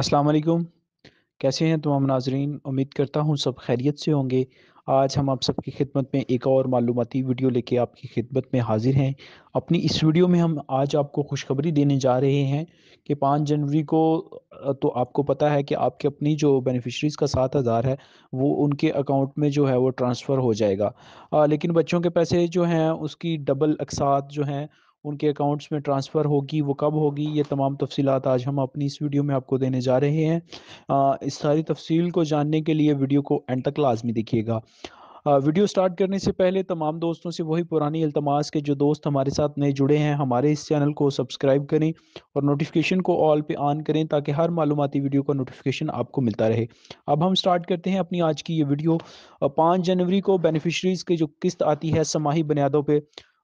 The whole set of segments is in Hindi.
अस्सलाम वालेकुम कैसे हैं तमाम नाजरीन उम्मीद करता हूँ सब खैरियत से होंगे आज हम आप सबकी खिदमत में एक और मालूमती वीडियो लेके आपकी खिदमत में हाजिर हैं अपनी इस वीडियो में हम आज आपको खुशखबरी देने जा रहे हैं कि पाँच जनवरी को तो आपको पता है कि आपके अपनी जो बेनिफिशरीज़ का सात हज़ार है वो उनके अकाउंट में जो है वो ट्रांसफ़र हो जाएगा आ, लेकिन बच्चों के पैसे जो हैं उसकी डबल अकसात जो हैं उनके अकाउंट्स में ट्रांसफ़र होगी वो कब होगी ये तमाम तफसीत आज हम अपनी इस वीडियो में आपको देने जा रहे हैं आ, इस सारी तफसील को जानने के लिए वीडियो को एंड तक लाजमी देखिएगा वीडियो स्टार्ट करने से पहले तमाम दोस्तों से वही पुरानी अल्तमास के जो दोस्त हमारे साथ नए जुड़े हैं हमारे इस चैनल को सब्सक्राइब करें और नोटिफिकेशन को ऑल पे ऑन करें ताकि हर मालूमती वीडियो का नोटिफिकेशन आपको मिलता रहे अब हम स्टार्ट करते हैं अपनी आज की ये वीडियो पाँच जनवरी को बेनिफिशरीज़ की जो किस्त आती है समाही बुनियादों पर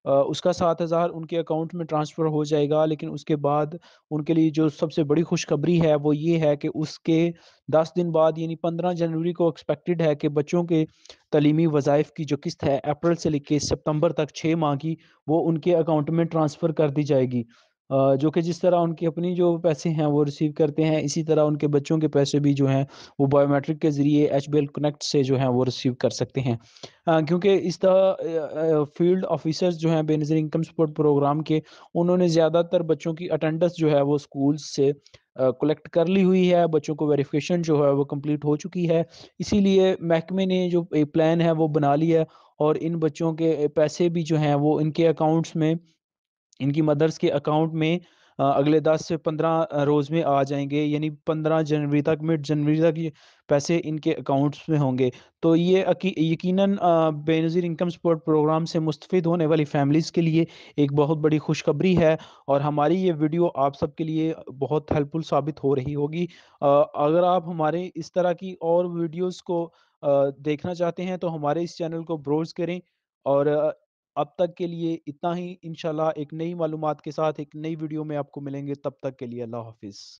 उसका सात हज़ार उनके अकाउंट में ट्रांसफ़र हो जाएगा लेकिन उसके बाद उनके लिए जो सबसे बड़ी खुशखबरी है वो ये है कि उसके दस दिन बाद यानी पंद्रह जनवरी को एक्सपेक्टेड है कि बच्चों के तलीमी वज़ाइफ की जो किस्त है अप्रैल से लेके सितंबर तक छः माह की वो उनके अकाउंट में ट्रांसफ़र कर दी जाएगी जो कि जिस तरह उनके अपनी जो पैसे हैं वो रिसीव करते हैं इसी तरह उनके बच्चों के पैसे भी जो हैं वो बायोमेट्रिक के ज़रिए एच बी एल कनेक्ट से जो हैं वो रिसीव कर सकते हैं क्योंकि इस तरह फील्ड ऑफिसर्स जो हैं बेनज़र इनकम सपोर्ट प्रोग्राम के उन्होंने ज़्यादातर बच्चों की अटेंडेंस जो है वो स्कूल से कलेक्ट कर ली हुई है बच्चों को वेरिफिकेशन जो है वो कंप्लीट हो चुकी है इसीलिए महकमे ने जो प्लान है वो बना लिया है और इन बच्चों के पैसे भी जो हैं वो इनके अकाउंट्स में इनकी मदर्स के अकाउंट में अगले दस से पंद्रह रोज में आ जाएंगे यानी पंद्रह जनवरी तक मिड जनवरी तक ये पैसे इनके अकाउंट्स में होंगे तो ये यकीनन बेनज़ीर इनकम सपोर्ट प्रोग्राम से मुस्तफ़ होने वाली फैमिलीज़ के लिए एक बहुत बड़ी खुशखबरी है और हमारी ये वीडियो आप सब के लिए बहुत हेल्पफुल साबित हो रही होगी अगर आप हमारे इस तरह की और वीडियोज़ को देखना चाहते हैं तो हमारे इस चैनल को ब्रोज करें और अब तक के लिए इतना ही इनशाला एक नई मालूम के साथ एक नई वीडियो में आपको मिलेंगे तब तक के लिए अल्लाह हाफिज़